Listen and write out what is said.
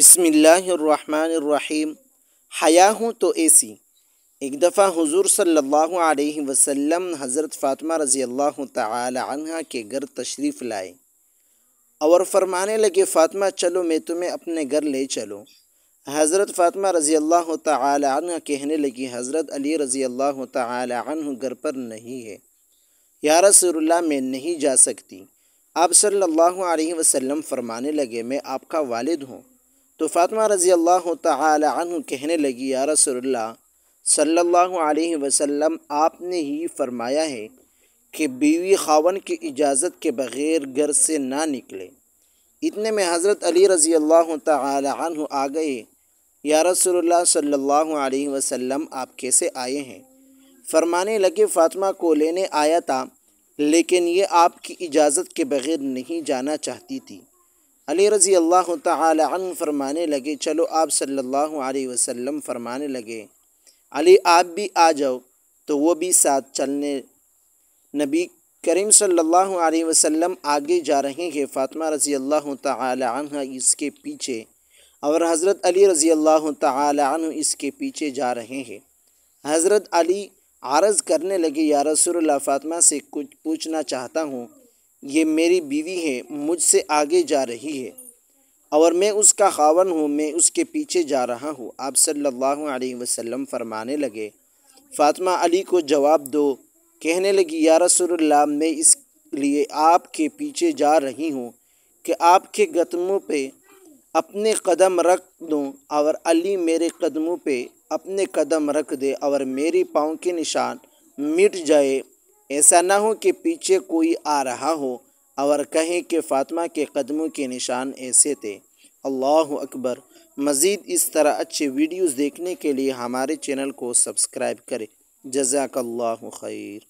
बसमीम हया हूँ तो ऐसी एक दफ़ा हुजूर सल्लल्लाहु अलैहि वसल्लम हज़रत फ़ातिमा रज़ी अल्लाह तह के घर तशरीफ़ लाए और फरमाने लगे फ़ातिमा चलो मैं तुम्हें अपने घर ले चलो हज़रत फ़ातिमा रज़ी अल्लाह तह कहने लगी हज़रत अली रज़ी अल्लाह तह घर पर नहीं है या रसूलुल्लाह मैं नहीं जा सकती आप सल्लल्लाहु अलैहि वसल्लम फरमाने लगे मैं आपका वालिद हूँ तो फ़ातिमा रज़ी अल्लाह तह कहने लगी या रसोल्ला सल्लल्लाहु अलैहि वसल्लम आपने ही फरमाया है कि बीवी खावन की इजाज़त के बग़ैर घर से ना निकले इतने में हज़रत अली रज़ी अल्लाह तह आ गए या रसोल्ला सल्लल्लाहु अलैहि वसल्लम आप कैसे आए हैं फरमाने लगे फ़ातिमा को लेने आया था लेकिन ये आपकी इजाज़त के बग़ैर नहीं जाना चाहती थी अली रज़ी अल्लाह तन फरमाने लगे चलो आप सल्लल्लाहु अलैहि वसल्लम फरमाने लगे अली आप भी आ जाओ तो वो भी साथ चलने नबी करीम सल्लल्लाहु अलैहि वसल्लम आगे जा रहे हैं फ़ातिमा रज़ी अल्लाह तह इसके पीछे और हज़रत अली रज़ी अल्लाह तन इसके पीछे जा रहे हैं हज़रत अली आरज़ करने लगे या रसूल फ़ातिमा से कुछ पूछना चाहता हूँ ये मेरी बीवी है मुझसे आगे जा रही है और मैं उसका खावन हूँ मैं उसके पीछे जा रहा हूँ आप सल्लल्लाहु अलैहि वसल्लम फरमाने लगे फ़ातिमा अली को जवाब दो कहने लगी या रसोल्ला मैं इसलिए आपके पीछे जा रही हूँ कि आपके कदमों पे अपने कदम रख दूँ और अली मेरे कदमों पे अपने कदम रख दे और मेरी पाँव के निशान मिट जाए ऐसा ना हो कि पीछे कोई आ रहा हो और कहें कि फ़ातिमा के कदमों के निशान ऐसे थे अल्लाह अकबर मज़ीद इस तरह अच्छे वीडियोस देखने के लिए हमारे चैनल को सब्सक्राइब करें जजाकल्ला खैर